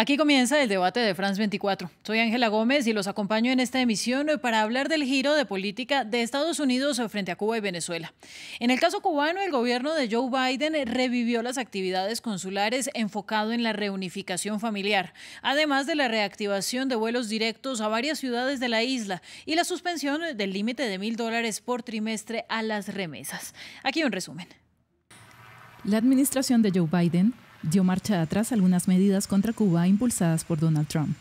Aquí comienza el debate de France 24. Soy Ángela Gómez y los acompaño en esta emisión eh, para hablar del giro de política de Estados Unidos eh, frente a Cuba y Venezuela. En el caso cubano, el gobierno de Joe Biden eh, revivió las actividades consulares enfocado en la reunificación familiar, además de la reactivación de vuelos directos a varias ciudades de la isla y la suspensión del límite de mil dólares por trimestre a las remesas. Aquí un resumen. La administración de Joe Biden dio marcha atrás algunas medidas contra Cuba impulsadas por Donald Trump.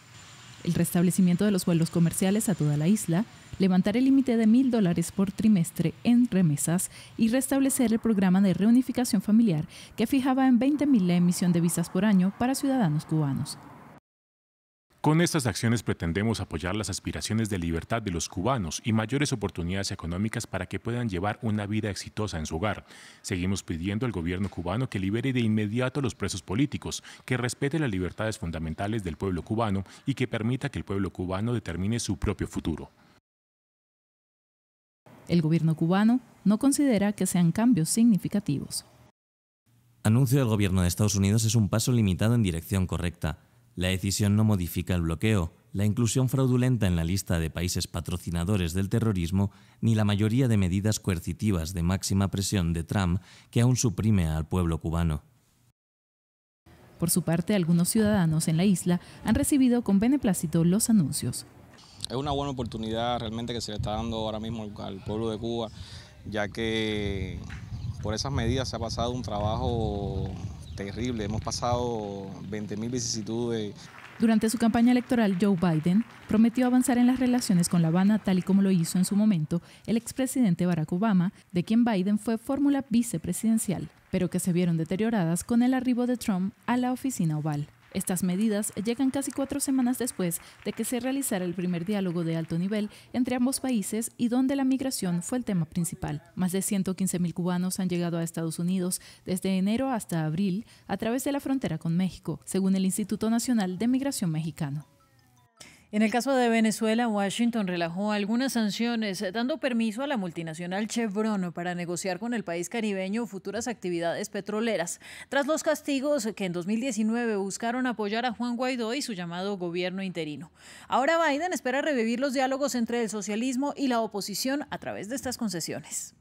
El restablecimiento de los vuelos comerciales a toda la isla, levantar el límite de mil dólares por trimestre en remesas y restablecer el programa de reunificación familiar que fijaba en 20.000 la emisión de visas por año para ciudadanos cubanos. Con estas acciones pretendemos apoyar las aspiraciones de libertad de los cubanos y mayores oportunidades económicas para que puedan llevar una vida exitosa en su hogar. Seguimos pidiendo al gobierno cubano que libere de inmediato a los presos políticos, que respete las libertades fundamentales del pueblo cubano y que permita que el pueblo cubano determine su propio futuro. El gobierno cubano no considera que sean cambios significativos. Anuncio del gobierno de Estados Unidos es un paso limitado en dirección correcta la decisión no modifica el bloqueo, la inclusión fraudulenta en la lista de países patrocinadores del terrorismo, ni la mayoría de medidas coercitivas de máxima presión de Trump que aún suprime al pueblo cubano. Por su parte, algunos ciudadanos en la isla han recibido con beneplácito los anuncios. Es una buena oportunidad realmente que se le está dando ahora mismo al pueblo de Cuba, ya que por esas medidas se ha pasado un trabajo terrible. Hemos pasado 20.000 vicisitudes. Durante su campaña electoral, Joe Biden prometió avanzar en las relaciones con La Habana, tal y como lo hizo en su momento el expresidente Barack Obama, de quien Biden fue fórmula vicepresidencial, pero que se vieron deterioradas con el arribo de Trump a la oficina oval. Estas medidas llegan casi cuatro semanas después de que se realizara el primer diálogo de alto nivel entre ambos países y donde la migración fue el tema principal. Más de 115.000 cubanos han llegado a Estados Unidos desde enero hasta abril a través de la frontera con México, según el Instituto Nacional de Migración Mexicano. En el caso de Venezuela, Washington relajó algunas sanciones, eh, dando permiso a la multinacional Chevron para negociar con el país caribeño futuras actividades petroleras, tras los castigos que en 2019 buscaron apoyar a Juan Guaidó y su llamado gobierno interino. Ahora Biden espera revivir los diálogos entre el socialismo y la oposición a través de estas concesiones.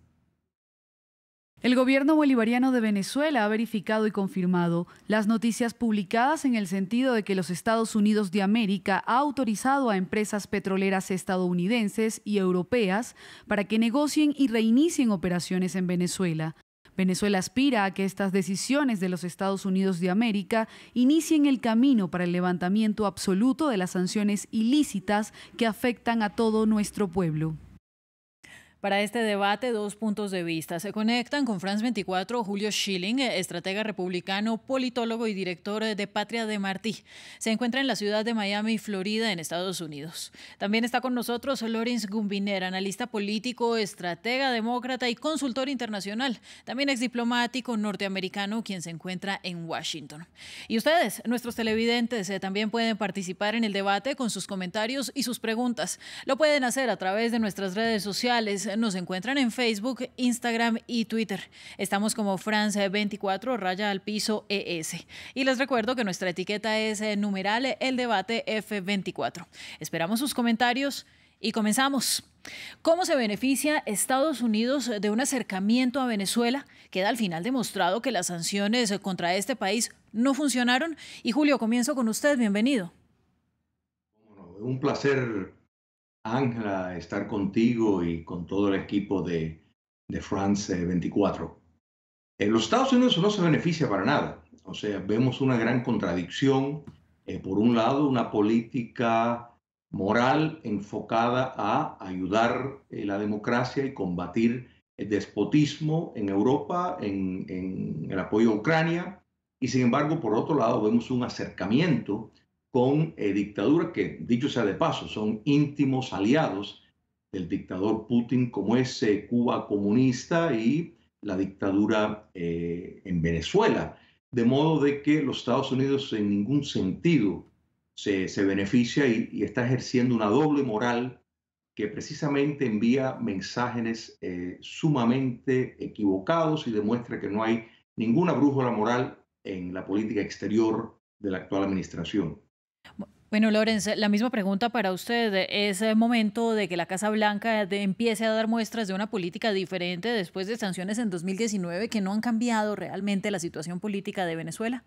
El gobierno bolivariano de Venezuela ha verificado y confirmado las noticias publicadas en el sentido de que los Estados Unidos de América ha autorizado a empresas petroleras estadounidenses y europeas para que negocien y reinicien operaciones en Venezuela. Venezuela aspira a que estas decisiones de los Estados Unidos de América inicien el camino para el levantamiento absoluto de las sanciones ilícitas que afectan a todo nuestro pueblo. Para este debate, dos puntos de vista. Se conectan con France 24 Julio Schilling, estratega republicano, politólogo y director de Patria de Martí. Se encuentra en la ciudad de Miami, Florida, en Estados Unidos. También está con nosotros Lawrence Gumbiner, analista político, estratega demócrata y consultor internacional. También ex diplomático norteamericano, quien se encuentra en Washington. Y ustedes, nuestros televidentes, eh, también pueden participar en el debate con sus comentarios y sus preguntas. Lo pueden hacer a través de nuestras redes sociales nos encuentran en Facebook, Instagram y Twitter. Estamos como france 24 raya al piso ES. Y les recuerdo que nuestra etiqueta es eh, numeral el debate F24. Esperamos sus comentarios y comenzamos. ¿Cómo se beneficia Estados Unidos de un acercamiento a Venezuela? Queda al final demostrado que las sanciones contra este país no funcionaron. Y Julio, comienzo con usted. Bienvenido. Un placer Ángela, estar contigo y con todo el equipo de, France 24. En los Estados Unidos no se beneficia para nada. O sea, vemos una gran contradicción. Eh, por un lado, una política moral enfocada a ayudar eh, la democracia y combatir el despotismo en Europa, en, en el apoyo a Ucrania. Y sin embargo, por otro lado, vemos un acercamiento con eh, dictaduras que, dicho sea de paso, son íntimos aliados del dictador Putin, como es Cuba comunista y la dictadura eh, en Venezuela. De modo de que los Estados Unidos en ningún sentido se, beneficia y, y, está ejerciendo una doble moral que precisamente envía mensajes eh, sumamente equivocados y demuestra que no hay ninguna brújula moral en la política exterior de la actual administración. Bueno, Lorenz, la misma pregunta para usted. ¿Es el eh, momento de que la Casa Blanca empiece a dar muestras de una política diferente después de sanciones en 2019 que no han cambiado realmente la situación política de Venezuela?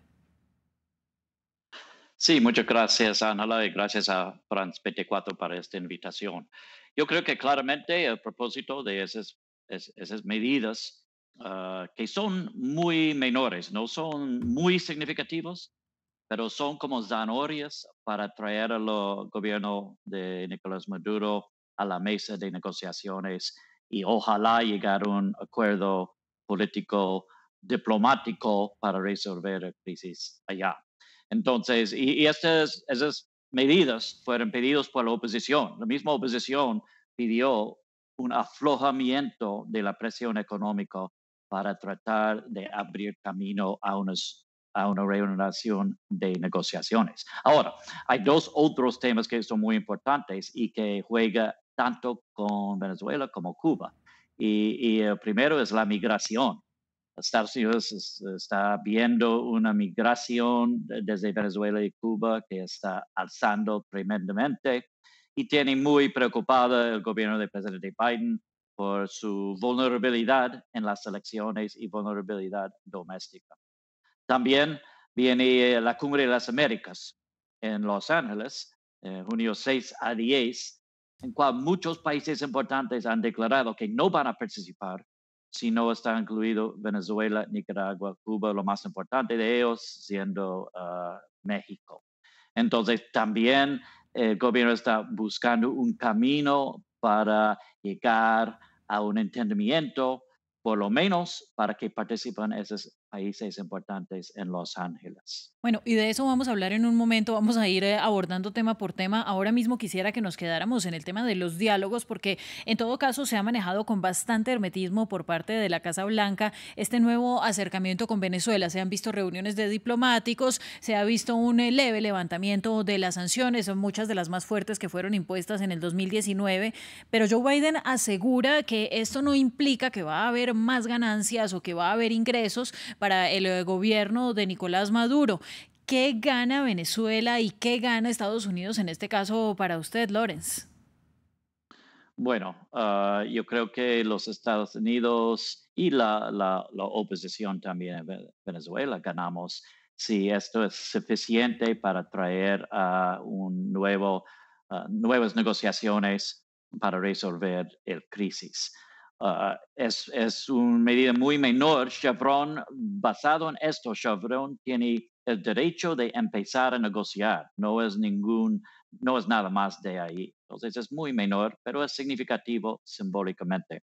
Sí, muchas gracias, Ana, y gracias a France 24 para esta invitación. Yo creo que claramente el propósito de esas, esas medidas, ah, que son muy menores, no son muy significativos, pero son como zanorias para traer al gobierno de Nicolás Maduro a la mesa de negociaciones y ojalá llegar a un acuerdo político diplomático para resolver la crisis allá. Entonces, y, estas, esas medidas fueron pedidas por la oposición. La misma oposición pidió un aflojamiento de la presión económica para tratar de abrir camino a unos a una reunión de negociaciones. Ahora, hay dos otros temas que son muy importantes y que juega tanto con Venezuela como Cuba. Y, el primero es la migración. Estados Unidos está viendo una migración desde Venezuela y Cuba que está alzando tremendamente y tiene muy preocupada el gobierno del presidente Biden por su vulnerabilidad en las elecciones y vulnerabilidad doméstica. También viene eh, la Cumbre de las Américas en Los Ángeles, eh, junio 6 a 10, en cual muchos países importantes han declarado que no van a participar si no está incluido Venezuela, Nicaragua, Cuba, lo más importante de ellos siendo ah, México. Entonces, también eh, el gobierno está buscando un camino para llegar a un entendimiento, por lo menos para que participen esas países importantes en Los Ángeles. Bueno, y de eso vamos a hablar en un momento, vamos a ir eh, abordando tema por tema. Ahora mismo quisiera que nos quedáramos en el tema de los diálogos, porque en todo caso se ha manejado con bastante hermetismo por parte de la Casa Blanca este nuevo acercamiento con Venezuela. Se han visto reuniones de diplomáticos, se ha visto un eh, leve levantamiento de las sanciones, son muchas de las más fuertes que fueron impuestas en el 2019, pero Joe Biden asegura que esto no implica que va a haber más ganancias o que va a haber ingresos para el eh, gobierno de Nicolás Maduro. ¿Qué gana Venezuela y qué gana Estados Unidos en este caso para usted, Lorenz? Bueno, ah, yo creo que los Estados Unidos y la, oposición también en Venezuela ganamos si esto es suficiente para traer un nuevo, ah, nuevas negociaciones para resolver el crisis. Ah, es, es, una medida muy menor. Chevron, basado en esto, Chevron tiene el derecho de empezar a negociar. No es ningún, no es nada más de ahí. Entonces es muy menor, pero es significativo simbólicamente.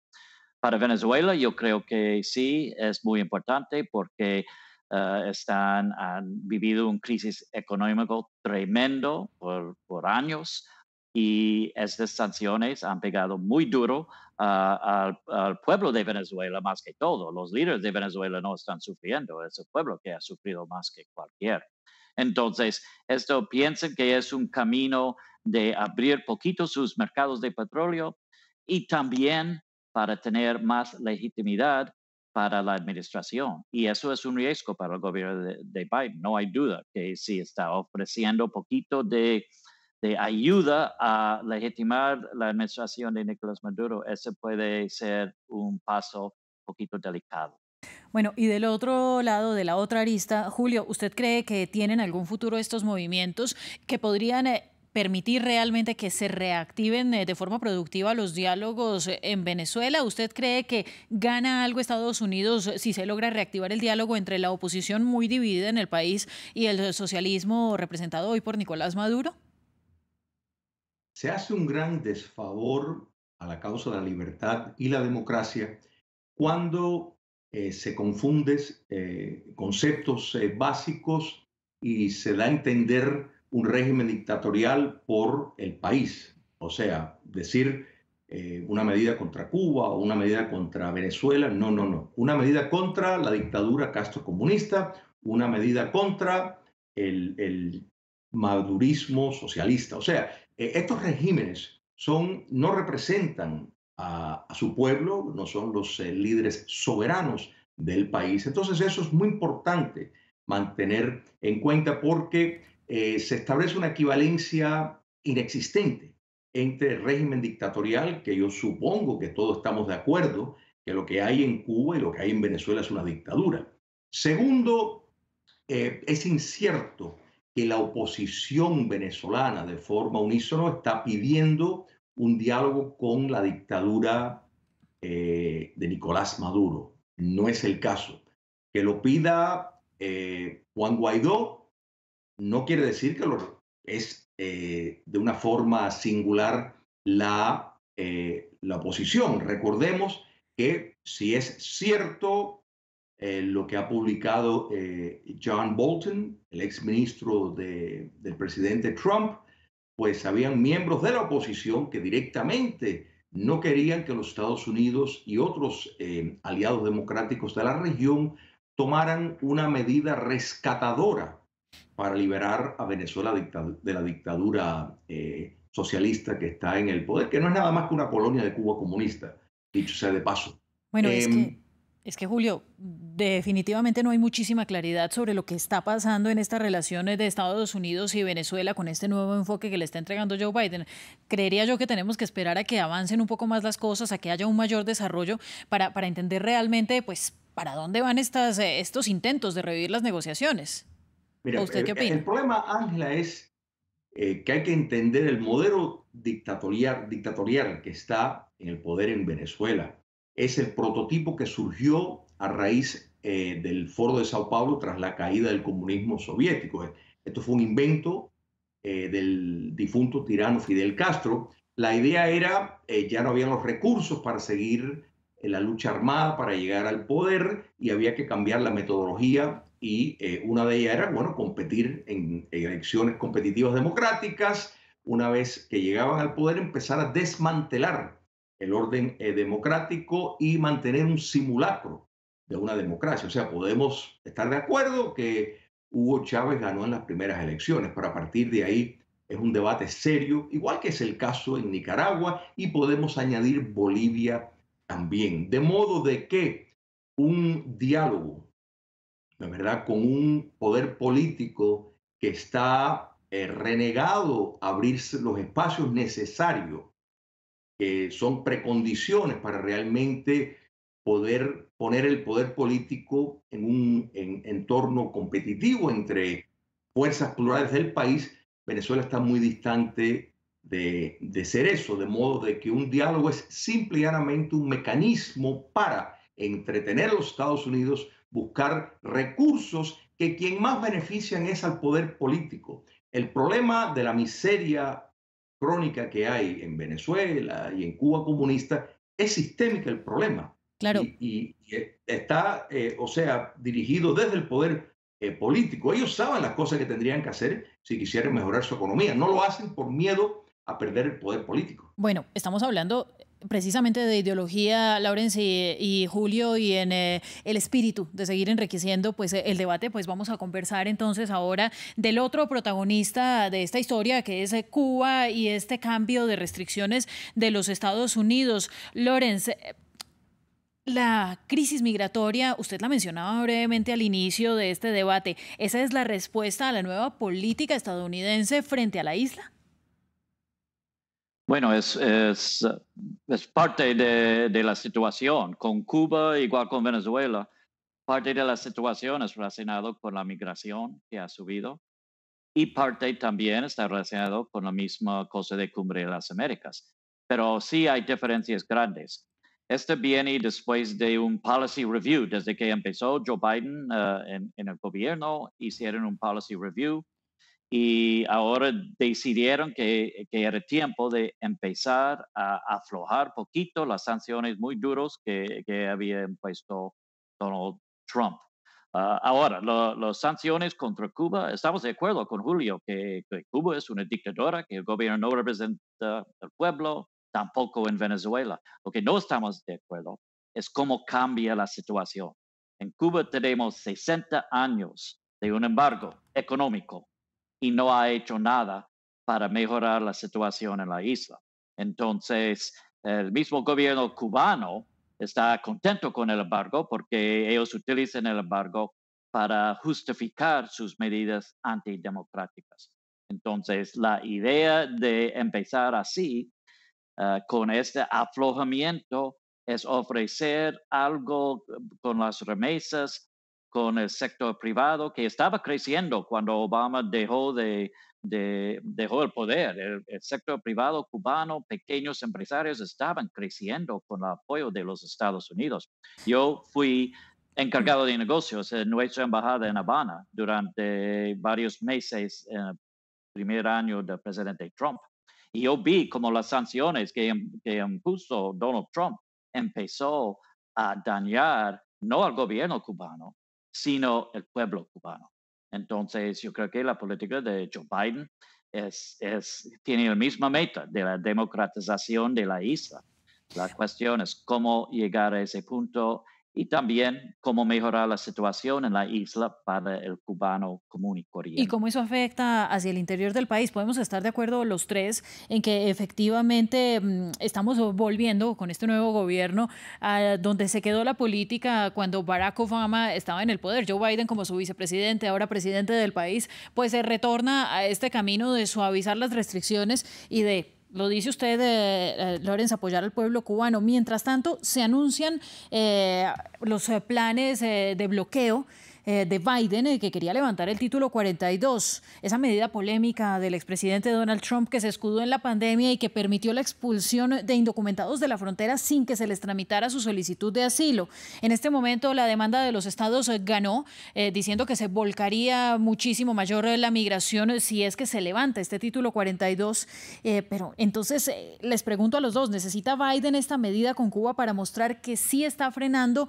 Para Venezuela, yo creo que sí, es muy importante porque ah, están, han vivido un crisis económico tremendo por, por años y estas sanciones han pegado muy duro ah, al, pueblo de Venezuela más que todo. Los líderes de Venezuela no están sufriendo, es el pueblo que ha sufrido más que cualquier. Entonces, esto piensen que es un camino de abrir poquito sus mercados de petróleo y también para tener más legitimidad para la administración. Y eso es un riesgo para el gobierno de, de Biden, no hay duda que si está ofreciendo poquito de de ayuda a legitimar la administración de Nicolás Maduro, ese puede ser un paso un poquito delicado. Bueno, y del otro lado, de la otra arista, Julio, ¿usted cree que tienen algún futuro estos movimientos que podrían eh, permitir realmente que se reactiven eh, de forma productiva los diálogos eh, en Venezuela? ¿Usted cree que gana algo Estados Unidos si se logra reactivar el diálogo entre la oposición muy dividida en el país y el socialismo representado hoy por Nicolás Maduro? se hace un gran desfavor a la causa de la libertad y la democracia cuando eh, se confunden eh, conceptos eh, básicos y se da a entender un régimen dictatorial por el país. O sea, decir una medida contra Cuba o una medida contra Venezuela, no, no, no. Una medida contra la dictadura Castro comunista, una medida contra el, el madurismo socialista. O sea, eh, estos regímenes no representan a, su pueblo, no son los eh, líderes soberanos del país. Entonces eso es muy importante mantener en cuenta porque eh, se establece una equivalencia inexistente entre el régimen dictatorial, que yo supongo que todos estamos de acuerdo, que lo que hay en Cuba y lo que hay en Venezuela es una dictadura. Segundo, es incierto que la oposición venezolana de forma unísono está pidiendo un diálogo con la dictadura eh, de Nicolás Maduro. No es el caso. Que lo pida eh, Juan Guaidó no quiere decir que lo, es eh, de una forma singular la, la oposición. Recordemos que si es cierto eh, lo que ha publicado eh, John Bolton, el exministro del presidente Trump, pues habían miembros de la oposición que directamente no querían que los Estados Unidos y otros eh, aliados democráticos de la región tomaran una medida rescatadora para liberar a Venezuela de la dictadura socialista que está en el poder, que no es nada más que una colonia de Cuba comunista, dicho sea de paso. Bueno, es em, es que Julio, definitivamente no hay muchísima claridad sobre lo que está pasando en estas relaciones de Estados Unidos y Venezuela con este nuevo enfoque que le está entregando Joe Biden. Creería yo que tenemos que esperar a que avancen un poco más las cosas, a que haya un mayor desarrollo para, para entender realmente pues, para dónde van estas, eh, estos intentos de revivir las negociaciones. ¿Usted qué opina? El, problema, Ángela, es eh, que hay que entender el modelo dictatorial, dictatorial que está en el poder en Venezuela es el prototipo que surgió a raíz eh, del Foro de Sao Paulo tras la caída del comunismo soviético. Esto fue un invento eh, del difunto tirano Fidel Castro. La idea era, eh, ya no habían los recursos para seguir la lucha armada para llegar al poder y había que cambiar la metodología y una de ellas era, bueno, competir en, elecciones competitivas democráticas. Una vez que llegaban al poder, empezar a desmantelar el orden eh, democrático y mantener un simulacro de una democracia. O sea, podemos estar de acuerdo que Hugo Chávez ganó en las primeras elecciones, pero a partir de ahí es un debate serio, igual que es el caso en Nicaragua y podemos añadir Bolivia también. De modo de que un diálogo, de verdad, con un poder político que está eh, renegado a abrirse los espacios necesarios eh, son precondiciones para realmente poder poner el poder político en un entorno competitivo entre fuerzas plurales del país, Venezuela está muy distante de, ser eso, de modo de que un diálogo es simplemente un mecanismo para entretener a los Estados Unidos, buscar recursos que quien más benefician es al poder político. El problema de la miseria crónica que hay en Venezuela y en Cuba comunista, es sistémica el problema. Claro. Y, está, eh, o sea, dirigido desde el poder eh, político. Ellos saben las cosas que tendrían que hacer si quisieran mejorar su economía. No lo hacen por miedo a perder el poder político. Bueno, estamos hablando precisamente de ideología, Lawrence y, Julio, y en eh, el espíritu de seguir enriqueciendo pues, eh, el debate, pues vamos a conversar entonces ahora del otro protagonista de esta historia, que es eh, Cuba y este cambio de restricciones de los Estados Unidos. Lawrence, la crisis migratoria, usted la mencionaba brevemente al inicio de este debate, ¿esa es la respuesta a la nueva política estadounidense frente a la isla? Bueno, es, es, es parte de, de, la situación. Con Cuba, igual con Venezuela, parte de la situación es relacionado con la migración que ha subido y parte también está relacionado con la misma cosa de Cumbre de las Américas. Pero sí hay diferencias grandes. Este viene después de un policy review. Desde que empezó Joe Biden eh, en, en, el gobierno, hicieron un policy review y ahora decidieron que, era tiempo de empezar a aflojar poquito las sanciones muy duras que, que, había impuesto Donald Trump. Ah, ahora, las sanciones contra Cuba, estamos de acuerdo con Julio que, Cuba es una dictadura, que el gobierno no representa al pueblo, tampoco en Venezuela. Lo que no estamos de acuerdo es cómo cambia la situación. En Cuba tenemos 60 años de un embargo económico y no ha hecho nada para mejorar la situación en la isla. Entonces, el mismo gobierno cubano está contento con el embargo porque ellos utilizan el embargo para justificar sus medidas antidemocráticas. Entonces, la idea de empezar así, eh, con este aflojamiento, es ofrecer algo con las remesas con el sector privado que estaba creciendo cuando Obama dejó, de, dejó el poder. El, sector privado cubano, pequeños empresarios estaban creciendo con el apoyo de los Estados Unidos. Yo fui encargado de negocios en nuestra embajada en Habana durante varios meses en eh, el primer año del presidente Trump. Y yo vi como las sanciones que, que impuso Donald Trump empezó a dañar no al gobierno cubano, sino el pueblo cubano. Entonces, yo creo que la política de Joe Biden es, tiene la misma meta de la democratización de la isla. La cuestión es cómo llegar a ese punto y también cómo mejorar la situación en la isla para el cubano común y corriente. Y cómo eso afecta hacia el interior del país. Podemos estar de acuerdo los tres en que efectivamente mm, estamos volviendo con este nuevo gobierno a donde se quedó la política cuando Barack Obama estaba en el poder. Joe Biden como su vicepresidente, ahora presidente del país, pues se retorna a este camino de suavizar las restricciones y de lo dice usted, eh, eh, Lorenz, apoyar al pueblo cubano. Mientras tanto, se anuncian eh, los eh, planes de bloqueo eh, de Biden, eh, que quería levantar el título 42, esa medida polémica del expresidente Donald Trump que se escudó en la pandemia y que permitió la expulsión de indocumentados de la frontera sin que se les tramitara su solicitud de asilo. En este momento la demanda de los estados eh, ganó, diciendo que se volcaría muchísimo mayor la migración si es que se levanta este título 42. pero entonces les pregunto a los dos, ¿necesita Biden esta medida con Cuba para mostrar que sí está frenando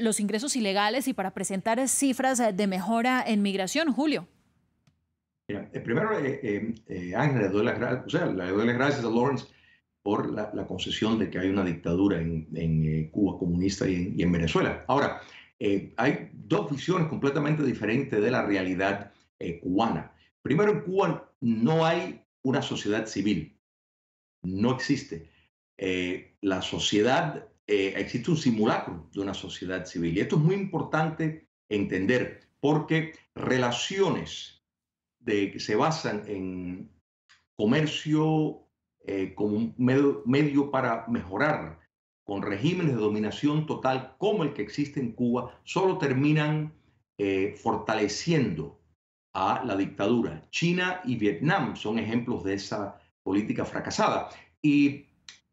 los ingresos ilegales y para presentar cifras? Eh, de mejora en migración, Julio? primero, Ángel, le doy, las, gracias a Lawrence por la, concesión de que hay una dictadura en, eh, Cuba comunista y en, Venezuela. Ahora, eh, hay dos visiones completamente diferentes de la realidad cubana. Primero, en Cuba no hay una sociedad civil, no existe. la sociedad, existe un simulacro de una sociedad civil y esto es muy importante entender, porque relaciones que se basan en comercio eh, como un medio, para mejorar con regímenes de dominación total como el que existe en Cuba, solo terminan eh, fortaleciendo a la dictadura. China y Vietnam son ejemplos de esa política fracasada. Y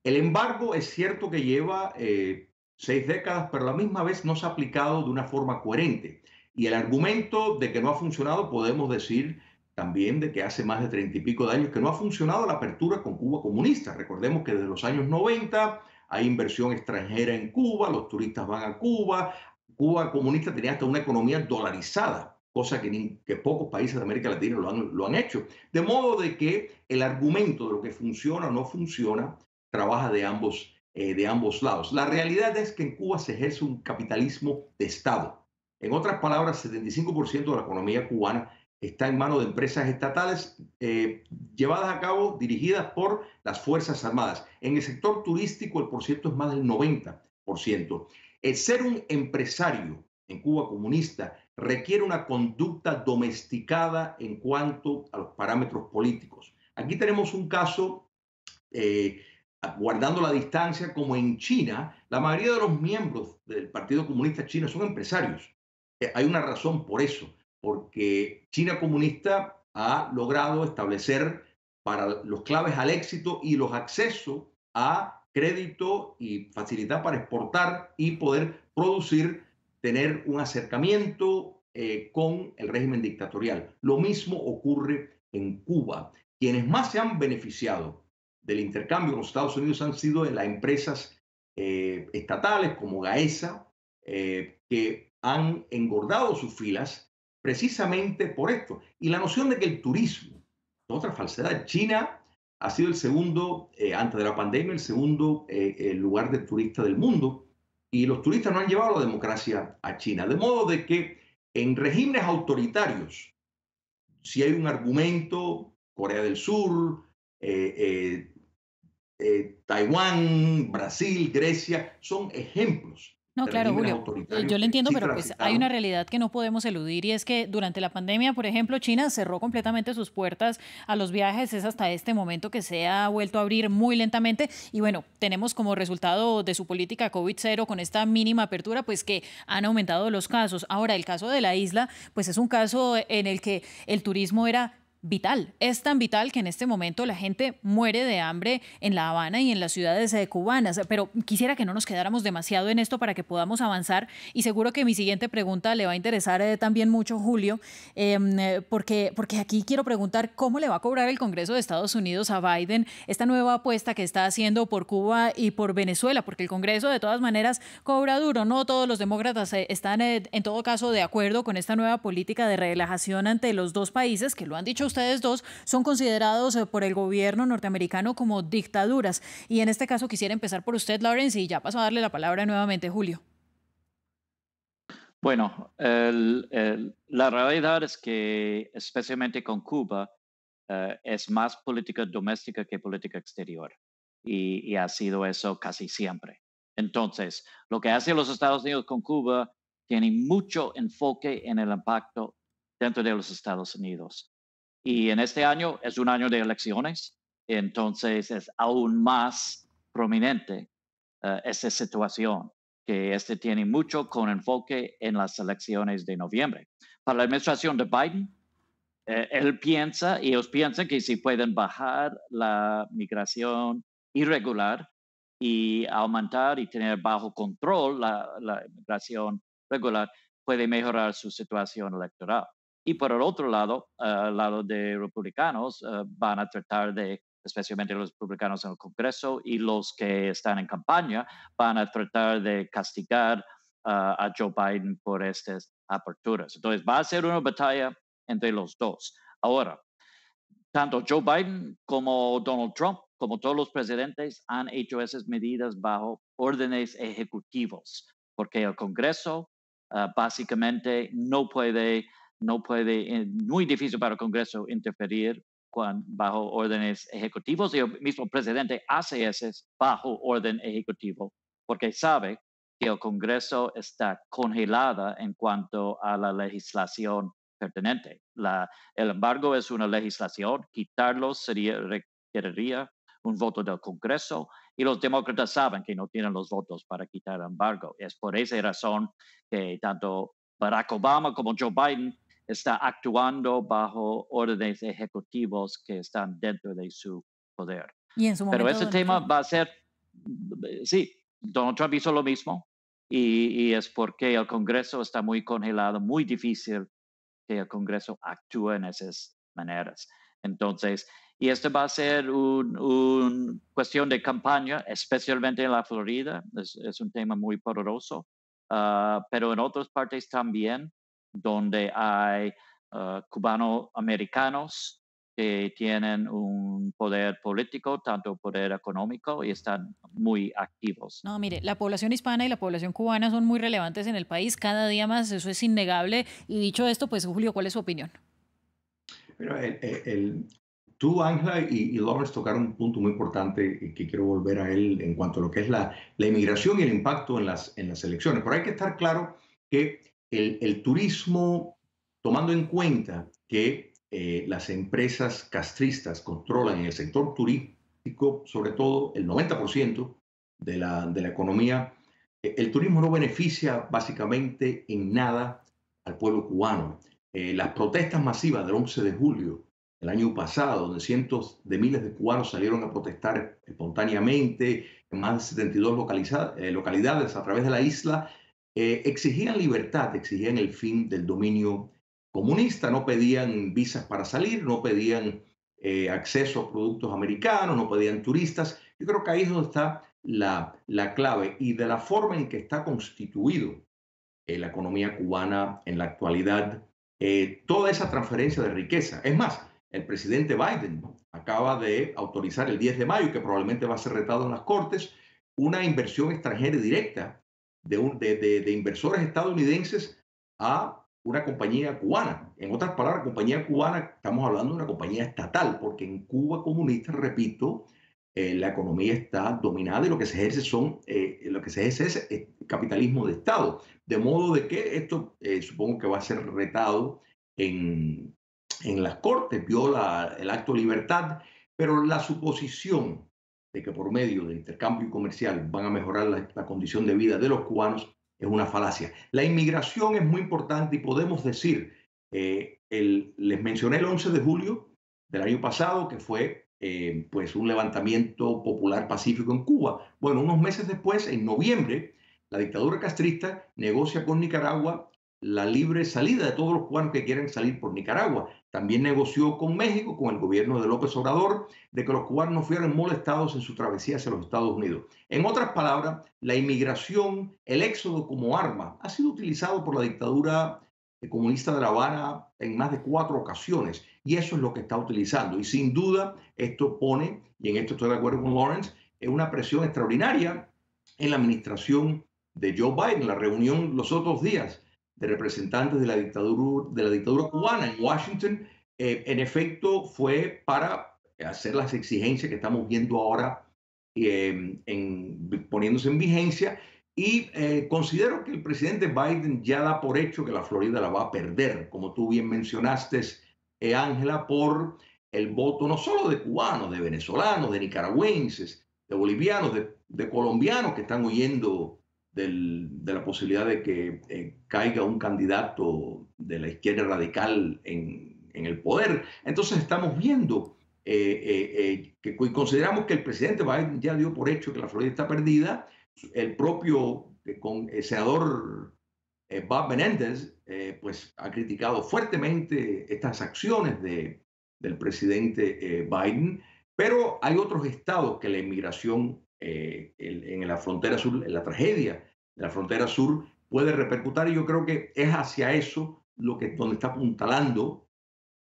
el embargo es cierto que lleva eh, seis décadas, pero a la misma vez no se ha aplicado de una forma coherente. Y el argumento de que no ha funcionado, podemos decir también de que hace más de treinta y pico de años que no ha funcionado la apertura con Cuba comunista. Recordemos que desde los años 90 hay inversión extranjera en Cuba, los turistas van a Cuba, Cuba comunista tenía hasta una economía dolarizada, cosa que, pocos países de América Latina lo han, lo han hecho. De modo de que el argumento de lo que funciona o no funciona trabaja de ambos eh, de ambos lados. La realidad es que en Cuba se ejerce un capitalismo de Estado. En otras palabras, 75% de la economía cubana está en manos de empresas estatales eh, llevadas a cabo, dirigidas por las Fuerzas Armadas. En el sector turístico el porcentaje es más del 90%. El ser un empresario en Cuba comunista requiere una conducta domesticada en cuanto a los parámetros políticos. Aquí tenemos un caso eh, guardando la distancia, como en China, la mayoría de los miembros del Partido Comunista Chino son empresarios. Eh, hay una razón por eso, porque China comunista ha logrado establecer para los claves al éxito y los accesos a crédito y facilidad para exportar y poder producir, tener un acercamiento eh, con el régimen dictatorial. Lo mismo ocurre en Cuba. Quienes más se han beneficiado del intercambio con los Estados Unidos han sido en las empresas eh, estatales como GAESA, eh, que han engordado sus filas precisamente por esto. Y la noción de que el turismo, otra falsedad, China ha sido el segundo, eh, antes de la pandemia, el segundo lugar de turista del mundo, y los turistas no han llevado la democracia a China. De modo de que en regímenes autoritarios, si hay un argumento, Corea del Sur, eh, Taiwán, Brasil, Grecia, son ejemplos no, claro, Julio. Eh, yo lo entiendo, pero pues, hay una realidad que no podemos eludir y es que durante la pandemia, por ejemplo, China cerró completamente sus puertas a los viajes. Es hasta este momento que se ha vuelto a abrir muy lentamente. Y bueno, tenemos como resultado de su política COVID-0 con esta mínima apertura, pues que han aumentado los casos. Ahora, el caso de la isla, pues es un caso en el que el turismo era vital. Es tan vital que en este momento la gente muere de hambre en La Habana y en las ciudades eh, cubanas. Pero quisiera que no nos quedáramos demasiado en esto para que podamos avanzar y seguro que mi siguiente pregunta le va a interesar eh, también mucho, Julio, em, eh, porque, porque aquí quiero preguntar cómo le va a cobrar el Congreso de Estados Unidos a Biden esta nueva apuesta que está haciendo por Cuba y por Venezuela, porque el Congreso de todas maneras cobra duro. No todos los demócratas están en todo caso de acuerdo con esta nueva política de relajación ante los dos países que lo han dicho ustedes dos son considerados eh, por el gobierno norteamericano como dictaduras. Y en este caso quisiera empezar por usted, Lawrence, y ya paso a darle la palabra nuevamente, Julio. Bueno, la realidad es que especialmente con Cuba eh, es más política doméstica que política exterior y, y, ha sido eso casi siempre. Entonces, lo que hacen los Estados Unidos con Cuba tiene mucho enfoque en el impacto dentro de los Estados Unidos. Y en este año es un año de elecciones, entonces es aún más prominente eh, esa situación, que este tiene mucho con enfoque en las elecciones de noviembre. Para la administración de Biden, eh, él piensa, y ellos piensan que si pueden bajar la migración irregular y aumentar y tener bajo control la migración regular, puede mejorar su situación electoral. Y por el otro lado, al eh, lado de republicanos, eh, van a tratar de, especialmente los republicanos en el Congreso y los que están en campaña, van a tratar de castigar eh, a Joe Biden por estas aperturas. Entonces, va a ser una batalla entre los dos. Ahora, tanto Joe Biden como Donald Trump, como todos los presidentes, han hecho esas medidas bajo órdenes ejecutivos, porque el Congreso básicamente no puede no puede, es eh, muy difícil para el Congreso interferir bajo órdenes ejecutivos y el mismo presidente hace eso bajo orden ejecutivo porque sabe que el Congreso está congelada en cuanto a la legislación pertinente. el embargo es una legislación, quitarlo requeriría un voto del Congreso y los demócratas saben que no tienen los votos para quitar el embargo. Es por esa razón que tanto Barack Obama como Joe Biden está actuando bajo órdenes ejecutivos que están dentro de su poder. ¿Y Pero ese tema va a ser, sí, Donald Trump hizo lo mismo y, es porque el Congreso está muy congelado, muy difícil que el Congreso actúe en esas maneras. Entonces, y esto va a ser una cuestión de campaña, especialmente en la Florida, es, un tema muy poderoso, ah, pero en otras partes también donde hay ah, cubanoamericanos que tienen un poder político, tanto poder económico, y están muy activos. No, mire, la población hispana y la población cubana son muy relevantes en el país, cada día más, eso es innegable. Y dicho esto, pues Julio, ¿cuál es su opinión? el, el, tú, Ángela y, y, Lawrence tocaron un punto muy importante eh, que quiero volver a él en cuanto a lo que es la, la inmigración y el impacto en las, en las elecciones. Pero hay que estar claro que el, turismo, tomando en cuenta que eh, las empresas castristas controlan en el sector turístico, sobre todo el 90% de la, economía, eh, el turismo no beneficia básicamente en nada al pueblo cubano. Eh, las protestas masivas del 11 de julio del año pasado, donde cientos de miles de cubanos salieron a protestar espontáneamente en más de 72 localidades a través de la isla, eh, exigían libertad, exigían el fin del dominio comunista, no pedían visas para salir, no pedían eh, acceso a productos americanos, no pedían turistas. Yo creo que ahí es donde está la, clave y de la forma en que está constituido eh, la economía cubana en la actualidad, toda esa transferencia de riqueza. Es más, el presidente Biden acaba de autorizar el 10 de mayo, que probablemente va a ser retado en las Cortes, una inversión extranjera directa de, de, inversores estadounidenses a una compañía cubana. En otras palabras, compañía cubana, estamos hablando de una compañía estatal, porque en Cuba comunista, repito, eh, la economía está dominada y lo que se ejerce son eh, lo que se es eh, capitalismo de Estado. De modo de que esto supongo que va a ser retado en, en las cortes, viola el acto de libertad, pero la suposición que por medio de intercambio comercial van a mejorar la, condición de vida de los cubanos es una falacia. La inmigración es muy importante y podemos decir, eh, les mencioné el 11 de julio del año pasado, que fue eh, pues un levantamiento popular pacífico en Cuba. Bueno, unos meses después, en noviembre, la dictadura castrista negocia con Nicaragua la libre salida de todos los cubanos que quieren salir por Nicaragua. También negoció con México, con el gobierno de López Obrador, de que los cubanos no fueran molestados en su travesía hacia los Estados Unidos. En otras palabras, la inmigración, el éxodo como arma, ha sido utilizado por la dictadura eh, comunista de La Habana en más de cuatro ocasiones y eso es lo que está utilizando. Y sin duda, esto pone, y en esto estoy de acuerdo con Lawrence, eh, una presión extraordinaria en la administración de Joe Biden. La reunión los otros días de representantes de la dictadura, de la dictadura cubana en Washington, eh, en efecto fue para hacer las exigencias que estamos viendo ahora em, en, poniéndose en vigencia. Y eh, considero que el presidente Biden ya da por hecho que la Florida la va a perder, como tú bien mencionaste, eh, Ángela, por el voto no solo de cubanos, de venezolanos, de nicaragüenses, de bolivianos, de colombianos que están huyendo de la posibilidad de que eh, caiga un candidato de la izquierda radical en, el poder. Entonces estamos viendo eh, eh, que consideramos que el presidente Biden ya dio por hecho que la Florida está perdida. El propio con, senador Bob Menéndez pues, ha criticado fuertemente estas acciones del presidente Biden. Pero hay otros estados que la inmigración en, la frontera sur, en la tragedia la frontera sur puede repercutir y yo creo que es hacia eso lo que, donde está apuntalando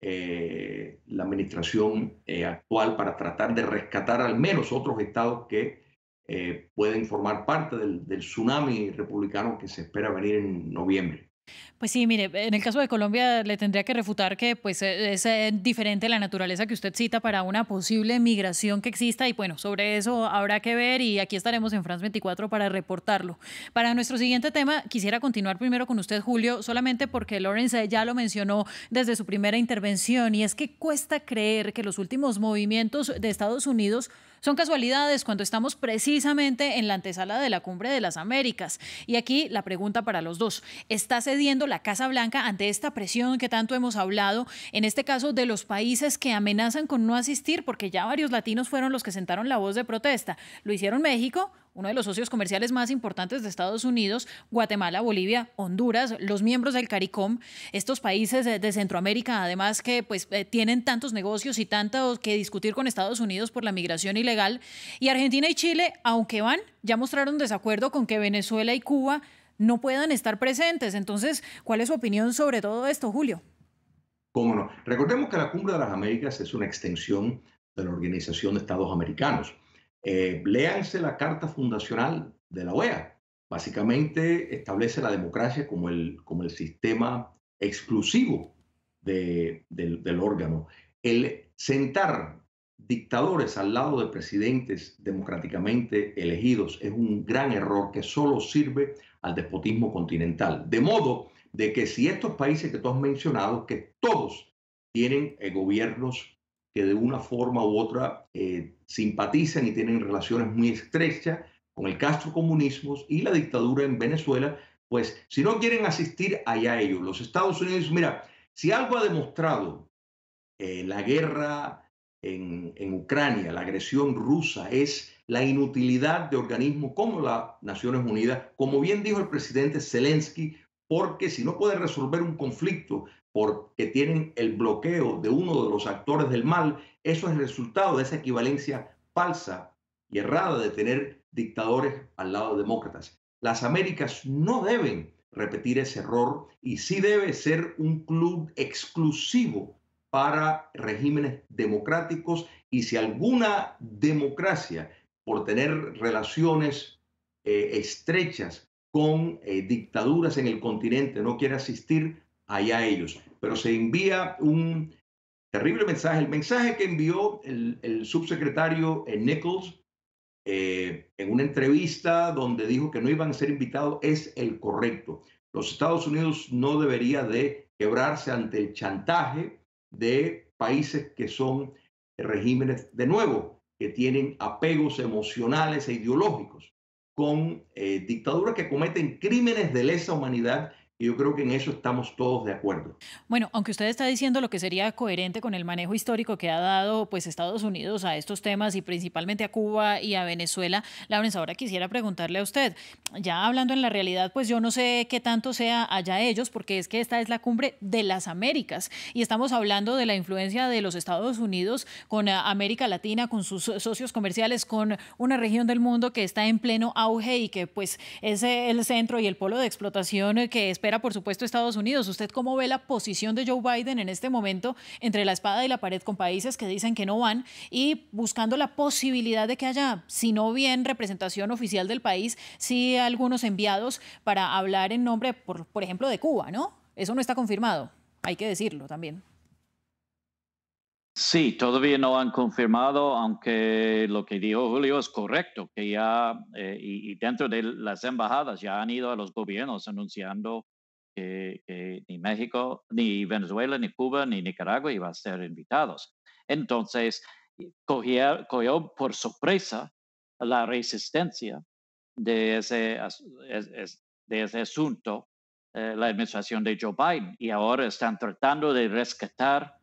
eh, la administración eh, actual para tratar de rescatar al menos otros estados que eh, pueden formar parte del, tsunami republicano que se espera venir en noviembre. Pues sí, mire, en el caso de Colombia le tendría que refutar que pues e-, es eh, diferente la naturaleza que usted cita para una posible migración que exista y bueno, sobre eso habrá que ver y aquí estaremos en France 24 para reportarlo. Para nuestro siguiente tema, quisiera continuar primero con usted, Julio, solamente porque Lawrence eh, ya lo mencionó desde su primera intervención y es que cuesta creer que los últimos movimientos de Estados Unidos son casualidades cuando estamos precisamente en la antesala de la Cumbre de las Américas. Y aquí la pregunta para los dos. ¿Está cediendo la Casa Blanca ante esta presión que tanto hemos hablado, en este caso de los países que amenazan con no asistir, porque ya varios latinos fueron los que sentaron la voz de protesta? Lo hicieron México, uno de los socios comerciales más importantes de Estados Unidos, Guatemala, Bolivia, Honduras, los miembros del CARICOM, estos países eh, de Centroamérica, además que pues eh, tienen tantos negocios y tantos que discutir con Estados Unidos por la migración ilegal, y Argentina y Chile, aunque van, ya mostraron desacuerdo con que Venezuela y Cuba no puedan estar presentes. Entonces, ¿cuál es su opinión sobre todo esto, Julio? Cómo no. Recordemos que la Cumbre de las Américas es una extensión de la Organización de Estados Americanos. Eh, léanse la Carta Fundacional de la OEA. Básicamente establece la democracia como el, como el sistema exclusivo del, órgano. El sentar dictadores al lado de presidentes democráticamente elegidos es un gran error que solo sirve al despotismo continental. De modo de que si estos países que tú has mencionado, que todos tienen eh, gobiernos que de una forma u otra eh, simpatizan y tienen relaciones muy estrechas con el Castro castrocomunismo y la dictadura en Venezuela, pues si no quieren asistir allá ellos, los Estados Unidos, mira, si algo ha demostrado eh, la guerra en, en Ucrania, la agresión rusa, es la inutilidad de organismos como las Naciones Unidas, como bien dijo el presidente Zelensky, porque si no puede resolver un conflicto, porque tienen el bloqueo de uno de los actores del mal, eso es resultado de esa equivalencia falsa y errada de tener dictadores al lado de demócratas. Las Américas no deben repetir ese error y sí debe ser un club exclusivo para regímenes democráticos y si alguna democracia, por tener relaciones eh, estrechas con eh, dictaduras en el continente, no quiere asistir, allá ellos. Pero se envía un terrible mensaje, el mensaje que envió el, subsecretario eh, Nichols eh, en una entrevista donde dijo que no iban a ser invitados es el correcto. Los Estados Unidos no debería de quebrarse ante el chantaje de países que son regímenes, de nuevo, que tienen apegos emocionales e ideológicos con eh, dictaduras que cometen crímenes de lesa humanidad y yo creo que en eso estamos todos de acuerdo. Bueno, aunque usted está diciendo lo que sería coherente con el manejo histórico que ha dado pues Estados Unidos a estos temas y principalmente a Cuba y a Venezuela, ...la ahora quisiera preguntarle a usted, ya hablando en la realidad, pues yo no sé qué tanto sea allá ellos, porque es que esta es la cumbre de las Américas y estamos hablando de la influencia de los Estados Unidos con eh, América Latina, con sus socios comerciales, con una región del mundo que está en pleno auge y que pues es el centro y el polo de explotación que espera por supuesto, Estados Unidos. ¿Usted cómo ve la posición de Joe Biden en este momento entre la espada y la pared con países que dicen que no van y buscando la posibilidad de que haya, si no bien representación oficial del país, sí algunos enviados para hablar en nombre, por, ejemplo, de Cuba, ¿no? Eso no está confirmado, hay que decirlo también. Sí, todavía no han confirmado, aunque lo que dijo Julio es correcto, que ya, eh, y, dentro de las embajadas ya han ido a los gobiernos anunciando que, eh, ni México, ni Venezuela, ni Cuba, ni Nicaragua iban a ser invitados. Entonces, cogió, por sorpresa la resistencia de ese, asunto eh, la administración de Joe Biden y ahora están tratando de rescatar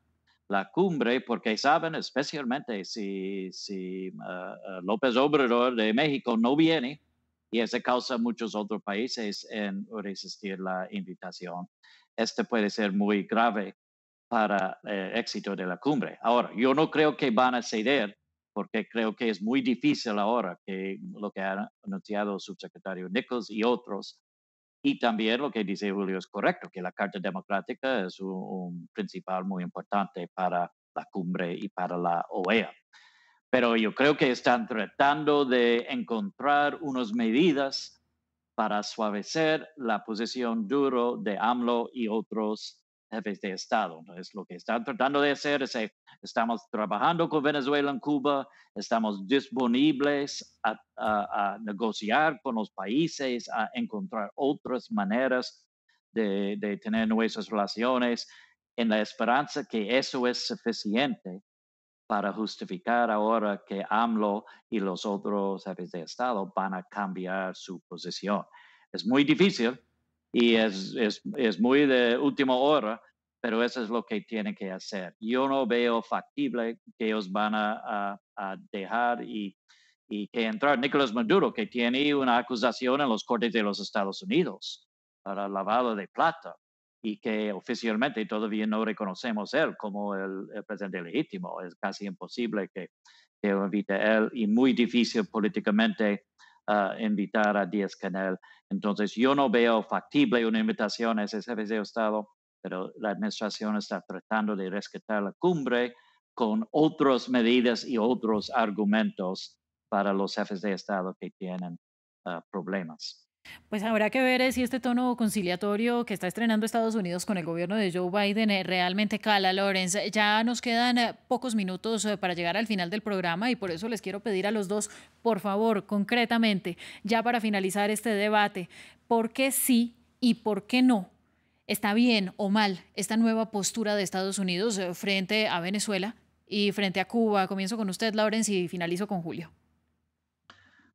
la cumbre porque saben especialmente si, ah, ah, López Obrador de México no viene, y eso causa a muchos otros países en resistir la invitación. Este puede ser muy grave para el eh, éxito de la cumbre. Ahora, yo no creo que van a ceder porque creo que es muy difícil ahora que lo que ha anunciado el subsecretario Nichols y otros, y también lo que dice Julio es correcto, que la Carta Democrática es un principal muy importante para la cumbre y para la OEA pero yo creo que están tratando de encontrar unas medidas para suavecer la posición duro de AMLO y otros jefes de Estado. Entonces, lo que están tratando de hacer es, eh, estamos trabajando con Venezuela en Cuba, estamos disponibles a, negociar con los países, a encontrar otras maneras de, de tener nuestras relaciones en la esperanza que eso es suficiente para justificar ahora que AMLO y los otros jefes de Estado van a cambiar su posición. Es muy difícil y es, muy de última hora, pero eso es lo que tienen que hacer. Yo no veo factible que ellos van a, dejar y, y, que entrar Nicolás Maduro, que tiene una acusación en los cortes de los Estados Unidos para lavado de plata y que oficialmente todavía no reconocemos él como el, presidente legítimo. Es casi imposible que, lo invite él y muy difícil políticamente ah, invitar a Díaz Canel. Entonces yo no veo factible una invitación a ese jefe de Estado, pero la administración está tratando de rescatar la cumbre con otras medidas y otros argumentos para los jefes de Estado que tienen ah, problemas. Pues habrá que ver eh, si este tono conciliatorio que está estrenando Estados Unidos con el gobierno de Joe Biden eh, realmente cala, Lawrence. Ya nos quedan eh, pocos minutos para llegar al final del programa y por eso les quiero pedir a los dos, por favor, concretamente, ya para finalizar este debate, ¿por qué sí y por qué no? ¿Está bien o mal esta nueva postura de Estados Unidos frente a Venezuela y frente a Cuba? Comienzo con usted, Lawrence, y finalizo con Julio.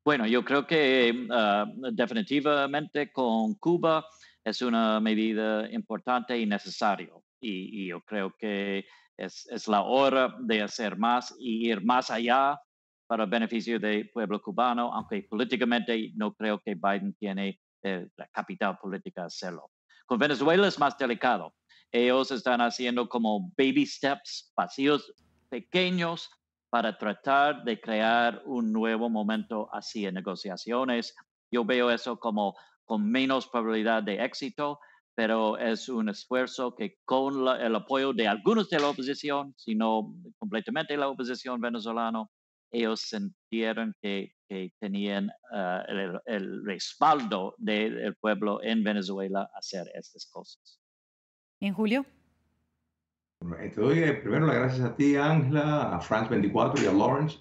Bueno, yo creo que mm, ah, definitivamente con Cuba es una medida importante y necesaria. Y, yo creo que es, la hora de hacer más y ir más allá para el beneficio del pueblo cubano, aunque políticamente no creo que Biden tiene eh, la capital política de hacerlo. Con Venezuela es más delicado. Ellos están haciendo como baby steps, pasillos pequeños para tratar de crear un nuevo momento así en negociaciones. Yo veo eso como con menos probabilidad de éxito, pero es un esfuerzo que con el apoyo de algunos de la oposición, si no completamente la oposición venezolana, ellos sintieron que, tenían eh, el, el, respaldo del pueblo en Venezuela hacer estas cosas. ¿En julio? Eh, te doy eh, primero las gracias a ti, Ángela, a Frank 24 y a Lawrence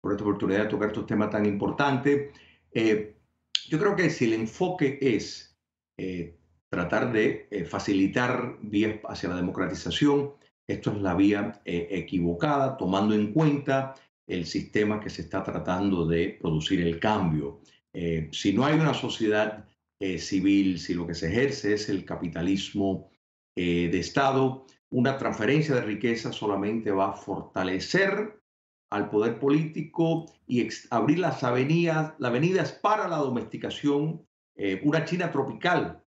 por esta oportunidad de tocar estos temas tan importantes. Eh, yo creo que si el enfoque es tratar de facilitar vías hacia la democratización, esto es la vía equivocada, tomando en cuenta el sistema que se está tratando de producir el cambio. si no hay una sociedad civil, si lo que se ejerce es el capitalismo de Estado, una transferencia de riqueza solamente va a fortalecer al poder político y abrir las avenidas, las avenidas para la domesticación. Eh, una China tropical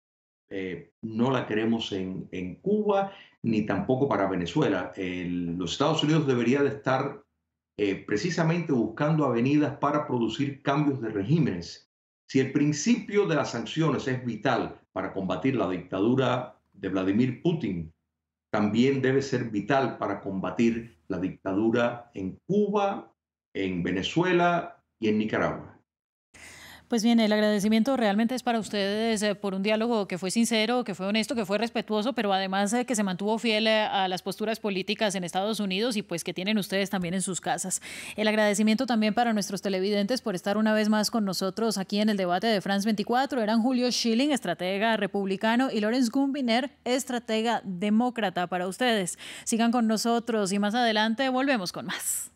eh, no la queremos en, Cuba ni tampoco para Venezuela. los Estados Unidos debería de estar eh, precisamente buscando avenidas para producir cambios de regímenes. Si el principio de las sanciones es vital para combatir la dictadura de Vladimir Putin, también debe ser vital para combatir la dictadura en Cuba, en Venezuela y en Nicaragua. Pues bien, el agradecimiento realmente es para ustedes eh, por un diálogo que fue sincero, que fue honesto, que fue respetuoso, pero además eh, que se mantuvo fiel eh, a las posturas políticas en Estados Unidos y pues que tienen ustedes también en sus casas. El agradecimiento también para nuestros televidentes por estar una vez más con nosotros aquí en el debate de France 24. Eran Julio Schilling, estratega republicano, y Lawrence Gumbiner, estratega demócrata para ustedes. Sigan con nosotros y más adelante volvemos con más.